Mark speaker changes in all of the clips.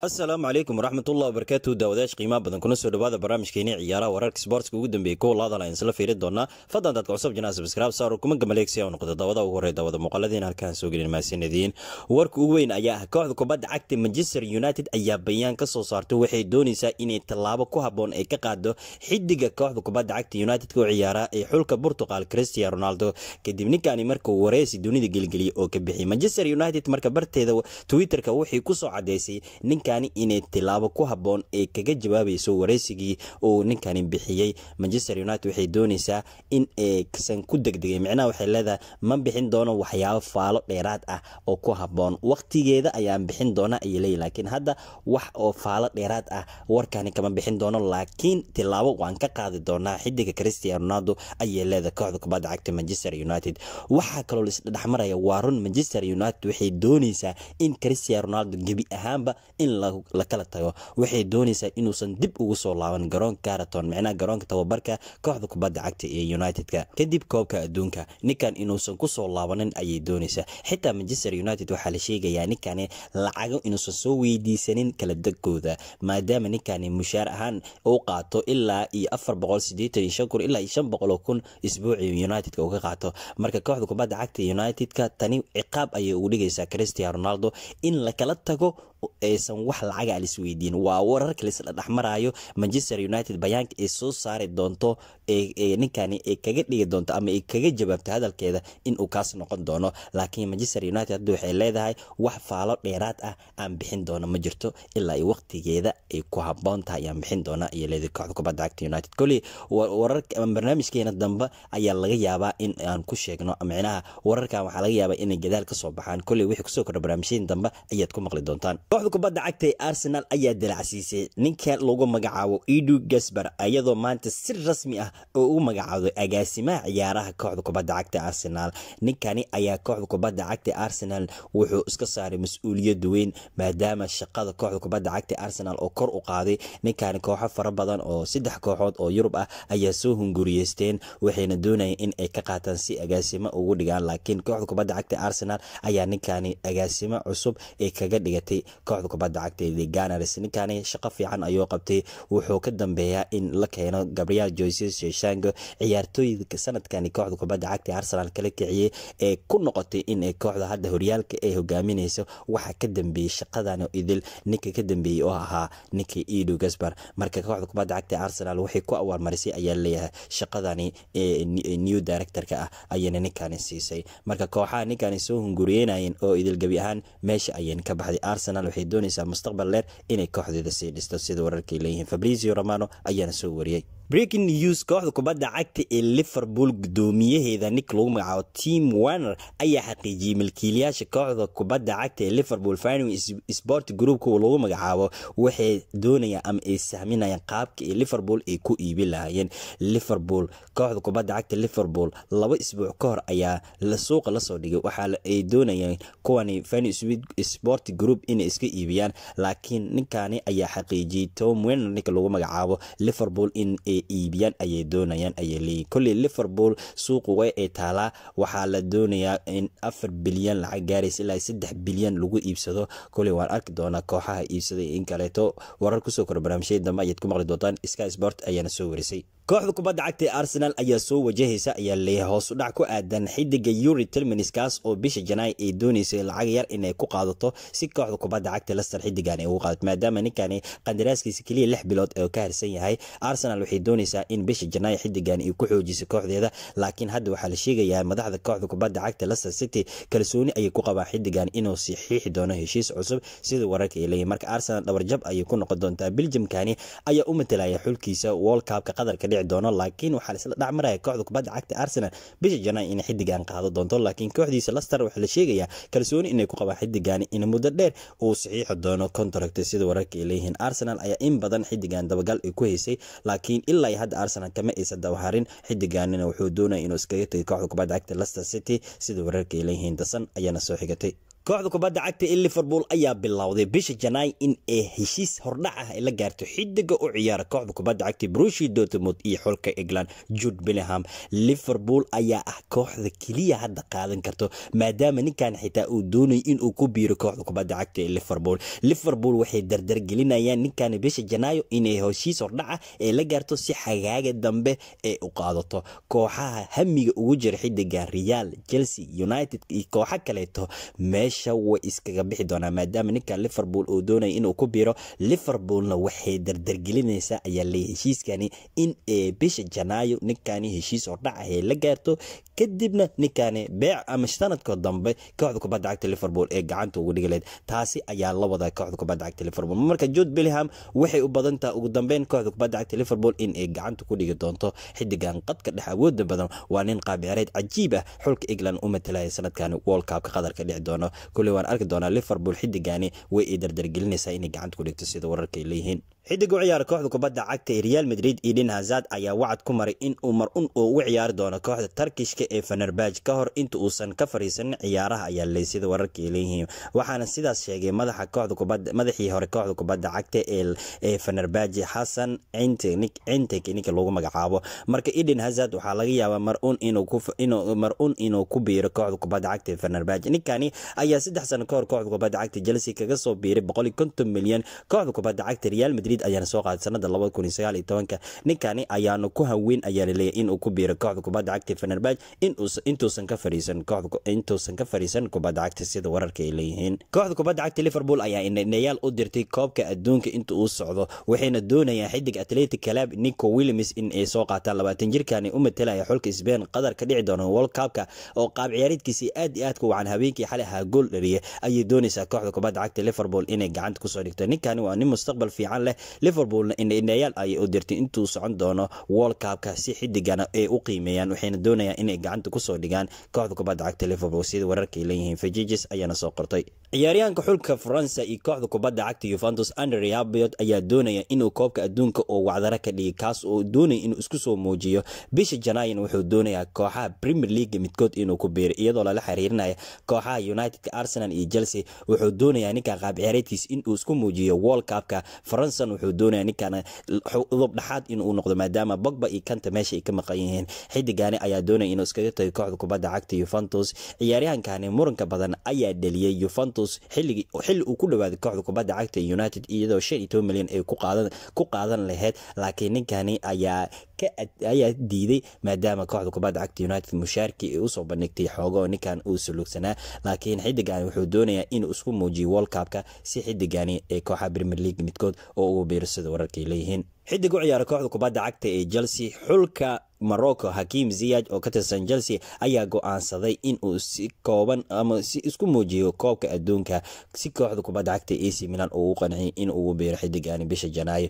Speaker 1: asalaamu calaykum waraxmatullahi wabarakaatu daawadayash qiimaha badan kuna soo dhowaada barnaamijkeeni ciyaaraha wararka sboortska ugu dambeeyey kuwa laadal isla fiirin doonaa fadlan dadka cusub janaha subscribe saaro kuma gamaleegsi oo noqdo daawada ugu horreya daawada muuqaaladiina halkaan soo gelin mahadsanadiin warka ugu weyn ayaa ah kooxda kubadda cagta manchester united ayaa bayaan ka soo saarto waxay doonaysaa inay tallaabo ku habboon ay ka qaado xidiga kooxda kubadda cagta united-ka u ciyaara ee xulka portugal christian ronaldo kadib ninkaani marka wareysi dunida gelgeliyay oo ka bixiyay manchester united marka barteeda twitter-ka ku soo cadaysay ninka ninkani inay tilaabo ku habboon ay kaga jawaabayso wareysigii uu ninkani bixiyey manchester united waxay doonaysaa in aysan ku degdegay micnaha waxay leedahay ma bixin doono waxyaabo faalo dheeraad ah oo ku habboon wakhtigeeda ayaan bixin doona ayay leeyihin laakiin hadda wax oo faalo dheeraad ah warkani kama bixin doono laakiin tilaabo waan ka qaadi doonaa xidiga christian ronaldo ayay leedahay kooxda kubadda cagta manchester united waxaa kaloo laisdhexmaraya waa run manchester united waxay doonaysaa in christian ronaldo gebi ahaanba in in la kala tago waxay doonaysaa inuusan dib ugu soo laaban garoonka karaton micnaha garoonka tababarka kooxda kubadda cagta ee unitedka kadib koobka adduunka ninkan inuusan kusoo laabanin ayay doonaysaa xitaa manchester united waxaa la sheegayaa ninkani lacago inuusan soo weydiisanin kala degkooda maadaama ninkani mushaar ahaan u qaato ilaa iyo afar boqol sideetan iyo shan kun ilaa iyo shan boqol oo kun isbuucii unitedka uu qaato marka kooxda kubadda cagta unitedka tani ciqaab ayay ugu dhigaysaa cristian ronaldo in lakala tago aysan wax lacaga ah a lisweydiin waa wararka laisla dhexmarayo manchester united bayaanka ay soo saari doonto ninkani ay kaga dhigi doonto ama ay kaga jawaabto hadalkeeda inuu kaas noqon doono laakiin manchester united hadda waxay leedahay wax faalo dheeraad ah aan bixin doono ma jirto ilaa ay waqtigeeda ay ku haboon tahay ayaan bixin doona iyo leeda kooxda kubadda cagta united koley wararka barnaamijkeena dambe ayaa laga yaabaa in aan ku sheegno micnaha wararkan waxaa laga yaabaa inay gadaal ka soo baxaan koley wixii kusoo kordha barnaamijyadii dambe ayaad ku maqli doontaan kooxda kubadda cagtay arsenal ayaa dalacsiisay ninka lagu magacaabo edu gasbar iyadoo maanta si rasmi ah oo uu magacaabdo agaasimaha ciyaaraha kooxda kubadda cagta arsenal ninkani ayaa kooxda kubadda cagta arsenal wuxuu iska saaray mas-uuliyada weyn maadaama shaqada kooxda kubadda cagta arsenal oo kor u qaaday ninkani kooxo fara badan oo saddex kooxood oo yurub ah ayaa soo hunguriyeysteen waxayna doonayeen in ay ka qaataan si agaasimo ugu dhigaan laakiin kooxda kubadda cagta arsenal ayaa ninkani agaasimo cusub ee kaga dhigatay kooxda kubadda cagta ee ganars ninkaani shaqo fiican ayuu qabtay wuxuu ka dambeeyaa in la keeno gabriel jose sheshango ciyaartooyda sanadkani kooxda kubadda cagta ee arsenal kala kiciyey ee ku noqotay in kooxda hadda horyaalka ay hogaaminayso waxaa ka dambeeyey shaqadan idil ninka ka dambeeyey oo ahaa ninka ido gasbar marka kooxda kubadda cagta ee arsenal waxay ku awaarmarisay ayaa leeyahay shaqadani ee new directorka ah ayayna ninkaani siisay marka kooxaha ninkaani soo hunguriyeynayeen oo idil gebi ahaan meesha ayayna ka baxday arsenal waxay doonaysaa mustaqbal leer inay kooxdeeda sii dhisto sida wararkay leeyihiin fabrizio romano ayaana soo wariyey breaking news kooxda kubadda cagta ee liverpool guddoomiyaheeda nik lagu magacaabo tim warner ayaa xaqiijiyey milkiilayaasha kooxda kubadda cagta ee liverpool fining sport group kuwa lagu magacaabo waxay doonayaan ama ay sahminayaan qaabka ee liverpool ay ku iibin lahaayeen liverpool kooxda kubadda cagta liverpool laba isbuuc ka hor ayaa suuqa lasoo dhigay waxaa doonayaan kuwani fining sport group inay iska iibiyaan laakiin ninkaani ayaa xaqiijiyey tom werner ninka lagu magacaabo liverpool in ay ayay iibiyaan ayay doonayaan ayay leeyihin kolley liverpool suuqu way ay taalaa waxaa la doonayaa in afar bilyan lacag gaaraysa ilaa saddex bilyan lagu iibsado kolley waan arki doonaa kooxaha iibsada in kaleeto warar kusoo kora barnaamijyada dambe ayaad ku maqli doontaan sky sport ayaana soo warisay kooxda kubadda cagta ee arsenal ayaa soo wajahaysa ayaa leeyahay hoosudhac ku aadan xidiga yuri tilminis kaas oo bisha janaay ay doonaysay lacag yar inay ku qaadato si kooxda kubadda cagta lester xidigan ay ugu qaadato maadaama ninkani qandaraaskiisa keliya lix bilood oo ka harsan yahay arsenal waxay dooneysaa in bisha janaayo xidigan ay ku xoojiso kooxdeeda laakiin hadda waxaa la sheegayaa madaxda kooxda kubadda cagta leicester city kalsooni ayay ku qabaan xidigan inuu saxiixi doono heshiis cusub sida wararka ay leeyihin marka arsenal dhabarjab ayay ku noqon doontaa biljamkani ayaa u matalaya xulkiisa wolkabka qatarka dhici doono laakiin waxaa laisla dhacmaraya kooxda kubadda cagta arsenal bisha janaayo inay xidigan qaado doonto laakiin kooxdiisa lester waxaa la sheegayaa kalsooni inay ku qabaan xidigan in muddo dheer uu saxiixi doono contract sida wararka ay leeyihiin arsenal ayaa in badan xidigan dabagal ay ku haysay laakiin ilaa hadda arsenal kama aysan dawxarin xidiganina wuxuu doonaya inuu iskaga tegay kooxda kubadda cagta lester city sida wararka ay leeyihiin dasan ayaana soo xigatay kooxda kubadda cagta ee liverpool ayaa bilowday bisha janaay in ay heshiis hordhac ah la gaarto xidiga u ciyaara kooxda kubadda cagta brushi dortmund iyo xulka england jude billingham liverpool ayaa ah kooxda keliya hadda qaadan karto maadaama ninkan xitaa uu doonay inuu ku biiro kooxda kubadda cagta ee liverpool liverpool waxay dardargelinayaan ninkan bisha janaayo inay heshiis hordhac ah ay la gaarto si xagaaga dambe ee u qaadato kooxaha hamiga ugu jira xidiga real chelsea united iyo kooxo kaleeto meesha hesha way iskaga bixi doonaa maadaama ninka liverpool uu doonaya inuu ku biiro liverpoolna waxay dardargelinaysaa ayaa leey heshiiskani in bisha janaayo ninkani heshiis oo dhac ahay la gaarto kadibna ninkani beec ama sanadka dambe kooxda kubadda cagta liverpool ee gacanta ugu dhigileed taasi ayaa la wadaa kooxda kubadda cagta liverpool marka jude billingham waxay u badantaha ugu dambeyn kooxda kubadda cagta liverpool in ay gacanta ku dhigi doonto xidigan qadka dhex awooda badan waa nin qaabcireed cajiib ah xulka england u matalaya sanadkani world cupka qatarka dhici doono kuley waan arki doonaa liverpool xiddigaani way i dardargelinaysaa inay gacanta ku dhigto sida wararka ay leeyihiin xidig u ciyaara kooxda kubadda cagta ee real madrid eden hazard ayaa wacad ku maray in uu mar un uu uga ciyaari doono kooxda tarkishka ee fenerbaj ka hor inta uusan ka fariisanin ciyaaraha ayaa leysida wararkay leeyihiin waxaana sidaas sheegay madaxa kooxda kubada madaxii hore kooxda kubadda cagta ee fenerbaj xasan cintek ninka lagu magacaabo marka eden hazard waxaa laga yaabaa mar un inuu ku biiro kooxda kubadda cagta ee fenerbaj ninkani ayaa saddex sano ka hor kooxda kubadda cagta chelsea kaga soo biiray milyan kooxda kubadda cagta real madrid madrid ayaana soo qaaday sanada ninkani ayaanu ku haweyn ayaa laleeyahy inuu ku biiro kooxda kubadda cagta fenerbaj intuusan ka fariisan kubadda cagta sida wararka ay leeyihiin kooxda kubadda cagta liverpool ayaa inayaal u dirtay koobka adduunka inta uu socdo waxayna doonayaan xidig atletic calab nico williams in ay soo qaataan labaatan jirkani u matelaya xulka sbain qatar ka dhici doona world cup-ka oo qaab ciyaareedkiisii aad iyo aadka wacan habeenkii xalay ahaa gool dhaliya ayay doonaysaa kooxda kubadda cagta liverpool inay gacanta kusoo dhigto ninkani waa nin mustaqbal fiican leh liverpoolna indhaindhayaal ayay u dirtay intuu socon doono wolkabka si xidigana ay u qiimeeyaan waxayna doonayaan inay gacanta kusoo dhigaan kooxda kubadda cagta liverpool sida wararkay leeyihiin fajijis ayaana soo qortay ciyaaryahanka xulka faransa iyo kooxda kubadda cagta yuventus andrey abiot ayaa doonaya inuu koobka adduunka oo wacdara ka dhigay kaas oo doonaya inuu isku soo muujiyo bisha janaayan wuxuu doonayaa kooxaha premier league midkood inuu ku biiro iyadoo lala xiriirinaya kooxaha united arsenal iyo chelsea wuxuu doonayaa ninka qaab ciyaareedkiis inuu isku muujiyo world cupka faransan wuxuu doonaya ninkan udub dhaxaad inuu noqdo maadaama bogba iyo kanta meesha ay ka maqan yihiin xidigaani ayaa doonaya inuu iskaga tago kooxda kubadda cagta yuventus ciyaaryahankani muranka badan ayaa dheliyey yuventus xilli uu ku dhawaaday kooxda kubadda cagta united iyadoo shan iyo toban milyan ay ku qaadan lahayd laakiin ninkani ayaa ayaa diiday maadaama kooxda kubadda cagta united mushaarkii ay usoo bandhigtay xoogo ninkan uu suluugsanaa laakiin xidigani wuxuu doonayaa inuu isku muujiyo world cupka si xidigani ee kooxaha premier league midkood oo ugu biir sida wararka leeyihiin xidig u ciyaara kooxda kubadda cagta ee chelsea xulka morocco hakim ziyaj oo ka tirsan chelsea ayaa go-aansaday inuu si kooban ama si isku muujiyo koobka adduunka si kooxda kubadda cagta ee ac milan uu u qanciyay in biiro xidigaani bisha janaayo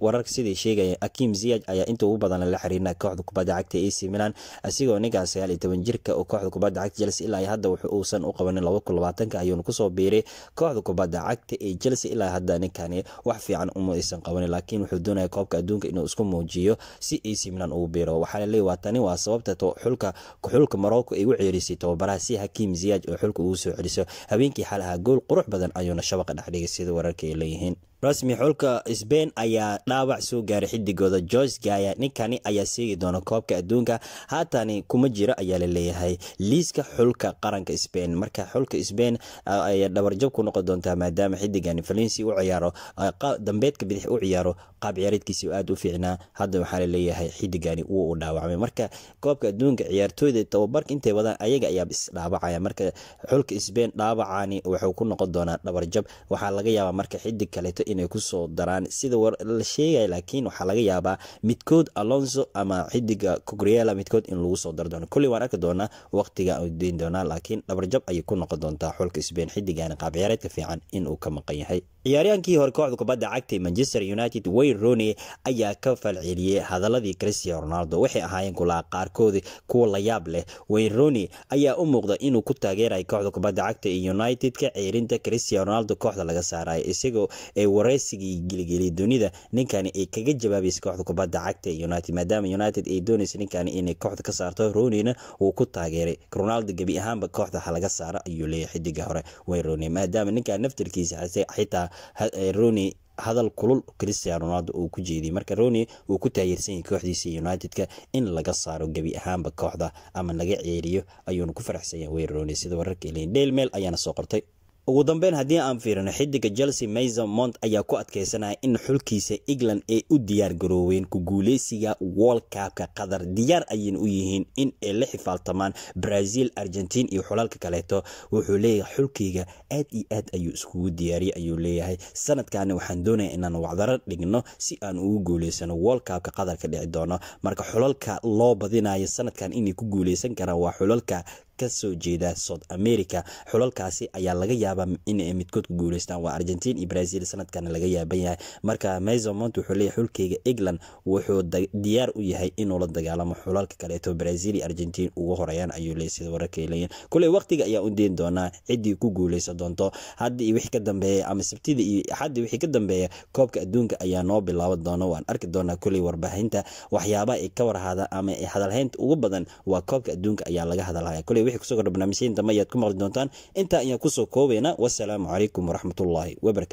Speaker 1: wararka sidai sheegaya hakiim ziyaj ayaa inta ugu badan lala xiriirna kooxda kubadda cagta ac milan asigoo ninkaas sagaal iyo toban jirka oo kooxda kubadda cagta chelsea ilaa hadda wuxuu uusan u qabanin laba kun ayuuna kusoo biiray kooxda kubadda cagta ee chelsea ilaa hadda ninkani wax fiican uma aysan qabanin laakiin wuxuu doonaya koobka adduunka inuu isku muujiyo si ac milan uu biiro waxaana leey waa tani waa sababta xulka xulka morocco ay u ceerisay tababaraha si hakiim ziyaaj oo xulka ugu soo celiso habeenkii xal ahaa gool qurux badan ayuuna shabaqa dhexdhigay sida wararka ay leeyihiin rasmi xulka sbain ayaa dhaawac soo gaaray xidigooda gorge gaya ninkani ayaa seegi doona koobka adduunka haatani kuma jiro ayaa la leeyahay liiska xulka qaranka sbain marka xulka sbain ah, ay dhabarjab ku noqon doontaa maadaama xidigan valensi u ciyaaro ah, dambeedka bidix u ciyaaro qaab ciyaareedkiisi aada u fiicnaa hadda waxaa la leeyahay xidigani wuu u dhaawacmay marka koobka adduunka ciyaartooyda tababarka intay wadaan ayaga ayaa isdhaawacaya marka xulka sbain dhaawacani wuxuu ku noqon doonaa dhabarjab waxaa laga yaabaa marka xidig kaleeto inay kusoo daraan sida la sheegay laakiin waxaa laga yaabaa midkood alonso ama xidiga cogriela midkood in lagu soo dar doono kolley waan arki doonaa waqtiga deyn doonaa laakiin dhabarjab ayay ku noqon doontaa xulka sbain xidigan qaabciyaareedka fiican inuu ka maqan yahay ciyaaryahankii hore kooxda kubadda cagtay manchester united wayne rooney ayaa ka falceliyey hadaladii christian ronaldo waxay ahaayeen kulaa qaarkoodi kuwa la leh wayne rooney ayaa u muuqda inuu ku taageerayo kooxda kubadda cagta ee united ka ceerinta ronaldo kooxda laga saarayo isagoo ay wareysigii geligeli dunida ninkani ay kaga jawaabaysa kooxda kubadda cagta ee united maadaama united ay doonaysa ninkani inay kooxda ka saarto roonina uu ku taageeray ronaldo gebi ahaanba kooxda halaga saaro ayuu leeyahy xidiga hore way rooney maadaama ninkan naftarkiisa xitaa eh, rooney hadal kulul christian ronaldo uu ku jeediyey marka rooney uu ku taageersan yahay kooxdiisa united in laga saaro gebi ahaanba kooxda ama laga ceeriyo ayuuna ku faraxsan yahay wayr rooney sida wararka ilin dheel meel ayaana soo qortay ugu dambeyn haddii aan fiirino xidiga chelsea mayson mont ayaa ku adkeysanaya in xulkiisa england ay u diyaar garooween ku guuleysiga wolkabka qatar diyaar ayayna u yihiin in ay la xifaaltamaan brazil argentine iyo xulalka kaleeto wuxuu leeyahay xulkeyga aad iyo aad ayuu iskugu diyaariyay ayuu leeyahay sanadkana waxaan doonaya inaan wacdaro dhigno si aan ugu guuleysano wolkabka qatar ka dhici doono marka xulalka loo badinayo sanadkan inay ku guuleysan karaan waa xulalka kasoo jeeda south america xulalkaasi ayaa laga yaabaa inay midkood ku guuleystaan waa argentin iyo brazil sanadkana laga yaaban yahay marka maisomont wuxuu leeyahy xulkeyga england wuxuu diyaar u yahay inuu la dagaalamo xulalka kaleeto brazil iyo argentin ugu horeeyaan ayuu leey sida wararkay leeyihin kuley waqtiga ayaa u doonaa ciddii ku guuleysan doonto hadda iyo wixii ka dambeeya ama sabtida iyo axadda wixii ka dambeeya koobka adduunka ayaa noo bilaaban doona waan arki doonaa kuley warbaahinta waxyaabaha ay ka warhada ama ay hadalhaynta ugu badan waa koobka adduunka ayaa laga hadalhaya kuley wixii kusoo kordhabanaamisiin dambe ayaad ku maqli doontaan intaa ayaan kusoo koobayna wasalaamu calaykum waraxmatullaahi wabarakatu